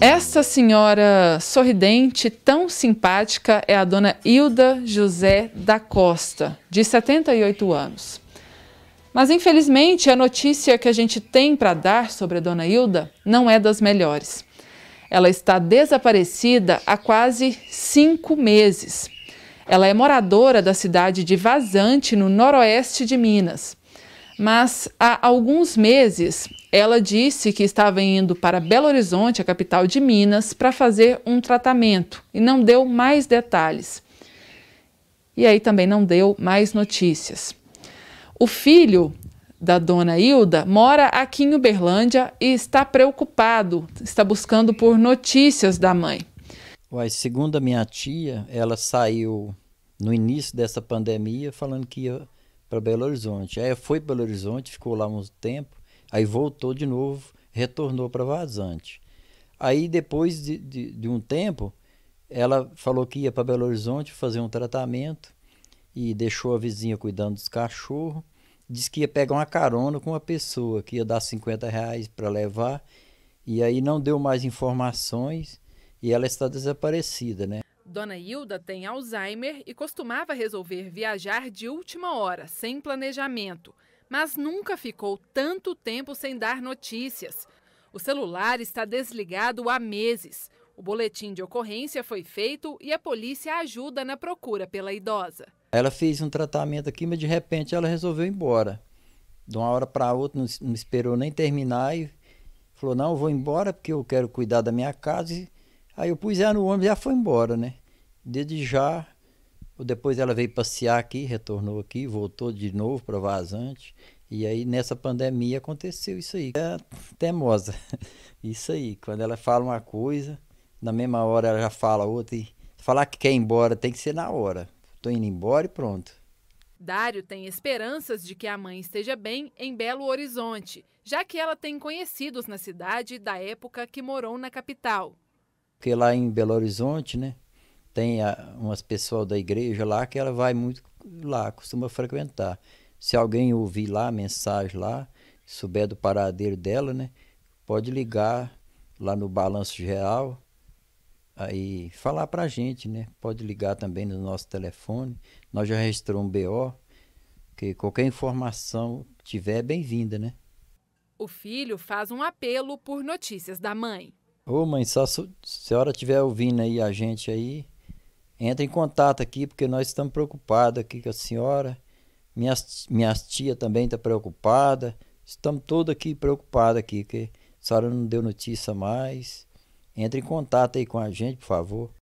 Essa senhora sorridente, tão simpática, é a dona Hilda José da Costa, de 78 anos. Mas infelizmente a notícia que a gente tem para dar sobre a dona Hilda não é das melhores. Ela está desaparecida há quase cinco meses. Ela é moradora da cidade de Vazante, no noroeste de Minas mas há alguns meses ela disse que estava indo para Belo Horizonte, a capital de Minas, para fazer um tratamento e não deu mais detalhes. E aí também não deu mais notícias. O filho da dona Hilda mora aqui em Uberlândia e está preocupado, está buscando por notícias da mãe. Uai, segundo a minha tia, ela saiu no início dessa pandemia falando que ia para Belo Horizonte. Aí foi para Belo Horizonte, ficou lá um tempo, aí voltou de novo, retornou para Vazante. Aí depois de, de, de, um tempo, ela falou que ia para Belo Horizonte fazer um tratamento e deixou a vizinha cuidando dos cachorros. Disse que ia pegar uma carona com uma pessoa, que ia dar 50 reais para levar. E aí não deu mais informações e ela está desaparecida, né? Dona Hilda tem Alzheimer e costumava resolver viajar de última hora, sem planejamento, mas nunca ficou tanto tempo sem dar notícias. O celular está desligado há meses. O boletim de ocorrência foi feito e a polícia ajuda na procura pela idosa. Ela fez um tratamento aqui, mas de repente ela resolveu ir embora. De uma hora para outra, não, esperou nem terminar e falou: Não, eu vou embora porque eu quero cuidar da minha casa. Aí eu pus ela no ônibus e já foi embora, né? Desde já, depois ela veio passear aqui, retornou aqui, voltou de novo para Vazante. E aí nessa pandemia aconteceu isso aí. É teimosa. Isso aí, quando ela fala uma coisa, na mesma hora ela já fala outra e falar que quer ir embora tem que ser na hora. Estou indo embora e pronto. Dário tem esperanças de que a mãe esteja bem em Belo Horizonte, já que ela tem conhecidos na cidade da época que morou na capital. Porque lá em Belo Horizonte, né, tem a, umas pessoas da igreja lá que ela vai muito lá, costuma frequentar. Se alguém ouvir lá a mensagem lá, souber do paradeiro dela, né? Pode ligar lá no Balanço Geral aí falar pra gente, né? Pode ligar também no nosso telefone. Nós já registramos um BO, que qualquer informação tiver é bem-vinda, né? O filho faz um apelo por notícias da mãe. Ô mãe, se a senhora estiver ouvindo aí a gente aí, entre em contato aqui, porque nós estamos preocupados aqui com a senhora. Minhas, minhas tia também está preocupada. Estamos todos aqui preocupados aqui, que a senhora não deu notícia mais. Entre em contato aí com a gente, por favor.